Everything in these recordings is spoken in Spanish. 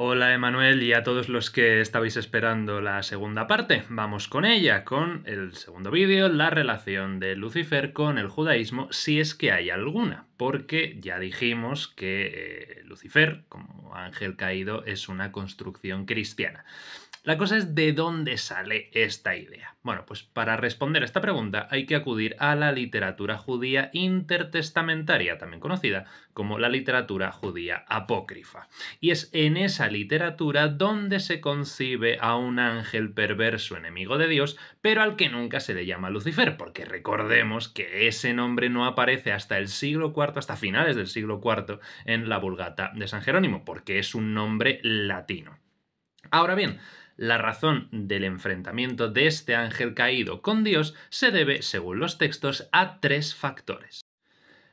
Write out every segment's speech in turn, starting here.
Hola Emanuel y a todos los que estabais esperando la segunda parte. Vamos con ella, con el segundo vídeo, la relación de Lucifer con el judaísmo, si es que hay alguna, porque ya dijimos que eh, Lucifer, como ángel caído, es una construcción cristiana. La cosa es de dónde sale esta idea. Bueno, pues para responder a esta pregunta hay que acudir a la literatura judía intertestamentaria, también conocida como la literatura judía apócrifa. Y es en esa literatura donde se concibe a un ángel perverso enemigo de Dios, pero al que nunca se le llama Lucifer, porque recordemos que ese nombre no aparece hasta el siglo IV, hasta finales del siglo IV en la Vulgata de San Jerónimo, porque es un nombre latino. Ahora bien, la razón del enfrentamiento de este ángel caído con Dios se debe, según los textos, a tres factores.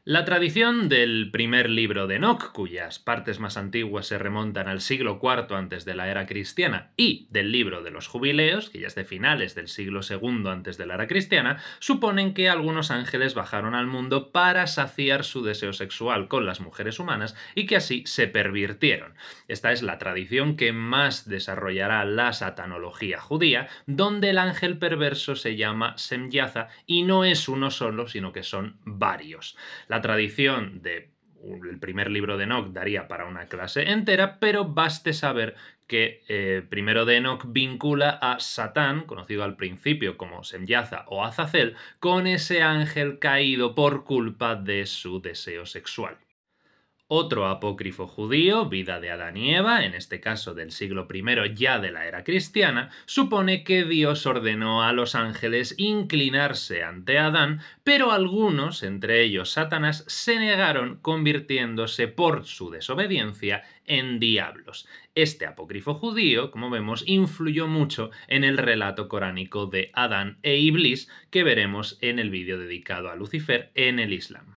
La tradición del primer libro de Enoch, cuyas partes más antiguas se remontan al siglo IV antes de la era cristiana, y del libro de los jubileos, que ya es de finales del siglo II antes de la era cristiana, suponen que algunos ángeles bajaron al mundo para saciar su deseo sexual con las mujeres humanas y que así se pervirtieron. Esta es la tradición que más desarrollará la satanología judía, donde el ángel perverso se llama Semyaza y no es uno solo, sino que son varios. La tradición del el primer libro de Enoch daría para una clase entera, pero baste saber que eh, primero de Enoch vincula a Satán, conocido al principio como Semyaza o Azazel, con ese ángel caído por culpa de su deseo sexual. Otro apócrifo judío, Vida de Adán y Eva, en este caso del siglo I ya de la era cristiana, supone que Dios ordenó a los ángeles inclinarse ante Adán, pero algunos, entre ellos Satanás, se negaron convirtiéndose por su desobediencia en diablos. Este apócrifo judío, como vemos, influyó mucho en el relato coránico de Adán e Iblis que veremos en el vídeo dedicado a Lucifer en el Islam.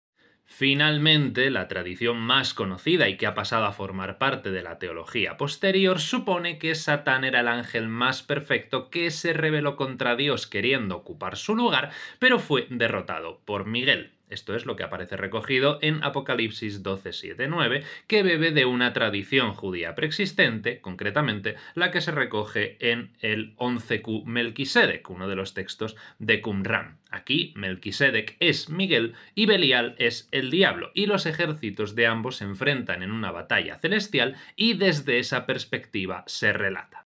Finalmente, la tradición más conocida y que ha pasado a formar parte de la teología posterior supone que Satán era el ángel más perfecto que se rebeló contra Dios queriendo ocupar su lugar, pero fue derrotado por Miguel. Esto es lo que aparece recogido en Apocalipsis 12, 9, que bebe de una tradición judía preexistente, concretamente la que se recoge en el 11Q Melquisedec, uno de los textos de Qumran. Aquí Melquisedec es Miguel y Belial es el diablo, y los ejércitos de ambos se enfrentan en una batalla celestial y desde esa perspectiva se relata.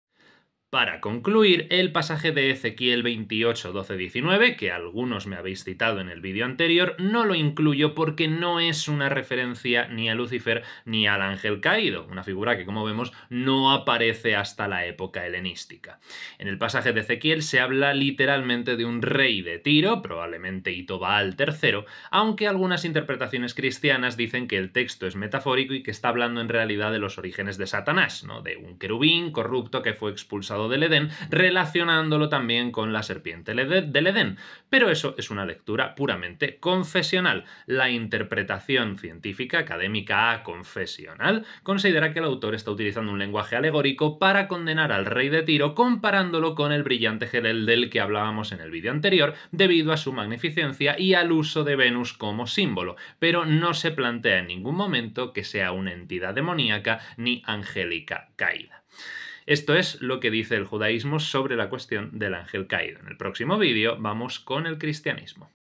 Para concluir, el pasaje de Ezequiel 28, 12, 19, que algunos me habéis citado en el vídeo anterior, no lo incluyo porque no es una referencia ni a Lucifer ni al ángel caído, una figura que como vemos no aparece hasta la época helenística. En el pasaje de Ezequiel se habla literalmente de un rey de Tiro, probablemente Itobaal III, aunque algunas interpretaciones cristianas dicen que el texto es metafórico y que está hablando en realidad de los orígenes de Satanás, ¿no? de un querubín corrupto que fue expulsado del Edén, relacionándolo también con la serpiente del Edén. Pero eso es una lectura puramente confesional. La interpretación científica, académica a confesional, considera que el autor está utilizando un lenguaje alegórico para condenar al rey de Tiro comparándolo con el brillante Gelel del que hablábamos en el vídeo anterior, debido a su magnificencia y al uso de Venus como símbolo, pero no se plantea en ningún momento que sea una entidad demoníaca ni angélica caída. Esto es lo que dice el judaísmo sobre la cuestión del ángel caído. En el próximo vídeo vamos con el cristianismo.